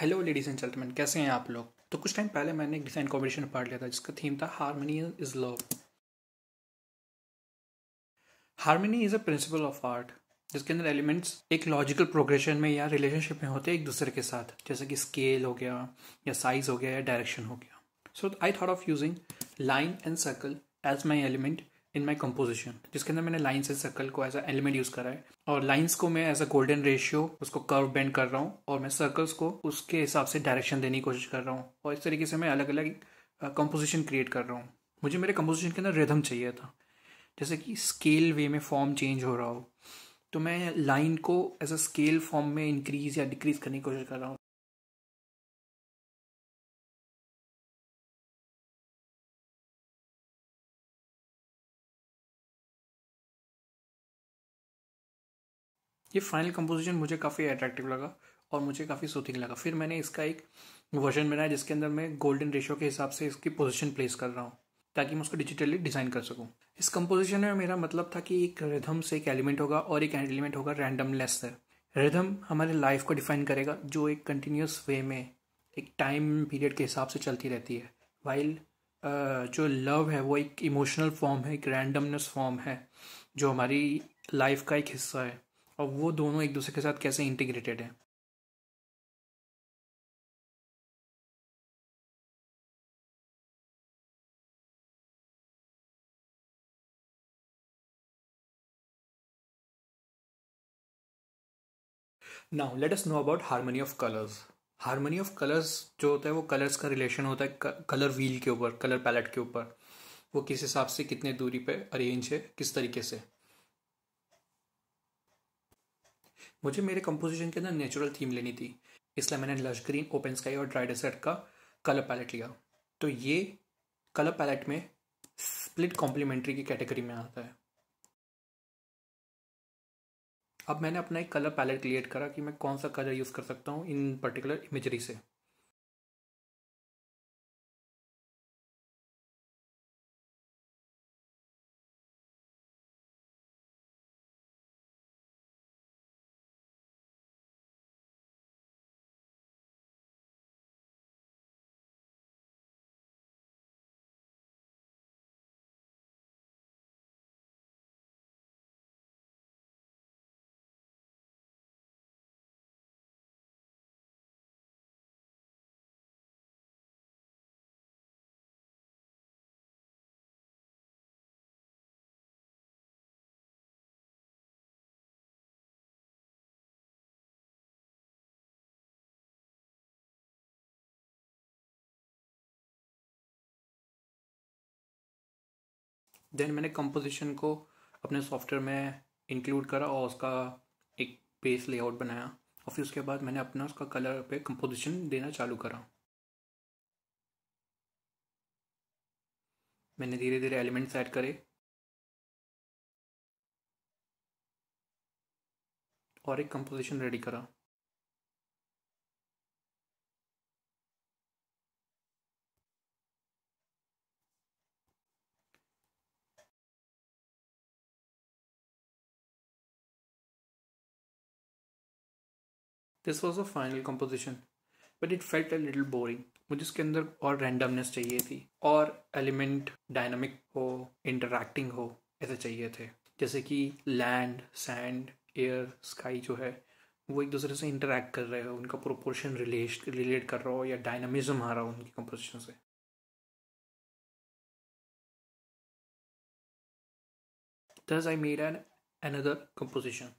Hello ladies and gentleman कैसे हैं आप लोग तो कुछ टाइम पहले मैंने एक डिज़ाइन कॉम्पिटिशन पार्ट लिया था जिसका थीम था harmony is love harmony is a principle of art जिसके अंदर एलिमेंट्स एक लॉजिकल प्रोग्रेशन में या रिलेशनशिप में होते हैं एक दूसरे के साथ जैसे कि स्केल हो गया या साइज हो गया या डायरेक्शन हो गया so I thought of using line and circle as my element in my composition जिसके अंदर मैंने लाइन्स एंड सर्कल को एज अ एलिमेंट यूज करा है और लाइन्स को मैं एज अ गोल्डन रेशियो उसको कर्व बेंड कर रहा हूँ और मैं सर्कल्स को उसके हिसाब से डायरेक्शन देने की कोशिश कर रहा हूँ और इस तरीके से मैं अलग अलग कंपोजिशन क्रिएट कर रहा हूँ मुझे मेरे कंपोजिशन के अंदर रिदम चाहिए था जैसे कि स्केल वे में फॉर्म चेंज हो रहा हो तो मैं लाइन को एज अ स्केल फॉर्म में इंक्रीज या डिक्रीज करने की कोशिश कर रहा हूँ ये फाइनल कंपोजिशन मुझे काफ़ी अट्रैक्टिव लगा और मुझे काफ़ी सूथिंग लगा फिर मैंने इसका एक वर्जन बनाया जिसके अंदर मैं गोल्डन रेशो के हिसाब से इसकी पोजिशन प्लेस कर रहा हूँ ताकि मैं उसको डिजिटली डिज़ाइन कर सकूँ इस कंपोजिशन में मेरा मतलब था कि एक रिधम से एक एलिमेंट होगा और एक एलिमेंट होगा रैंडमलेस से रिधम हमारे लाइफ को डिफाइन करेगा जो एक कंटिन्यूस वे में एक टाइम पीरियड के हिसाब से चलती रहती है वाइल जो लव है वो एक इमोशनल फॉर्म है एक रैंडमनेस फॉर्म है जो हमारी लाइफ का एक हिस्सा है और वो दोनों एक दूसरे के साथ कैसे इंटीग्रेटेड है now let us know about harmony of colours harmony of colours जो होता है वो कलर्स का रिलेशन होता है कलर व्हील के ऊपर कलर पैलेट के ऊपर वो किस हिसाब से कितने दूरी पे अरेंज है किस तरीके से मुझे मेरे कंपोजिशन के अंदर नेचुरल थीम लेनी थी इसलिए मैंने लश ग्रीन ओपन स्काई और ड्राई डेसर्ट का कलर पैलेट लिया तो ये कलर पैलेट में स्प्लिट कॉम्प्लीमेंट्री की कैटेगरी में आता है अब मैंने अपना एक कलर पैलेट क्रिएट करा कि मैं कौन सा कलर यूज़ कर सकता हूँ इन पर्टिकुलर इमेजरी से देन मैंने कंपोजिशन को अपने सॉफ्टवेयर में इंक्लूड करा और उसका एक बेस लेआउट बनाया और फिर उसके बाद मैंने अपना उसका कलर पे कंपोजिशन देना चालू करा मैंने धीरे धीरे एलिमेंट्स ऐड करे और एक कंपोजिशन रेडी करा this was a final composition but it felt a little boring मुझे इसके अंदर और रैंडमनेस चाहिए थी और एलिमेंट डायनामिक हो इंटरैक्टिंग हो ऐसे चाहिए थे जैसे कि लैंड सैंड एयर स्काई जो है वो एक दूसरे से इंटरेक्ट कर रहे हो उनका प्रोपोर्शन रिलेट रिलेट कर रहा हो या डायनामिज्म आ रहा हो उनकी कंपोजिशन से thus I made an another composition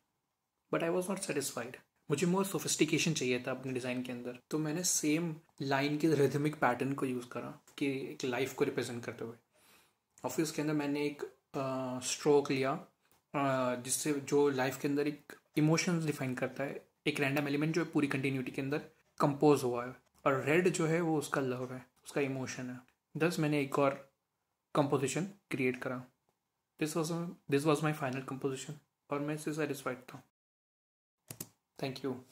but I was not satisfied मुझे मोर सोफिस्टिकेशन चाहिए था अपने डिज़ाइन के अंदर तो मैंने सेम लाइन के रिदमिक पैटर्न को यूज़ करा कि एक लाइफ को रिप्रेजेंट करते हुए और फिर उसके अंदर मैंने एक स्ट्रोक लिया जिससे जो लाइफ के अंदर एक इमोशंस डिफाइन करता है एक रैंडम एलिमेंट जो है पूरी कंटिन्यूटी के अंदर कंपोज हुआ है और रेड जो है वो उसका लव है उसका इमोशन है दस मैंने एक और कंपोजिशन क्रिएट करा this was this was my final composition और मैं इससे सेटिस्फाइड था Thank you.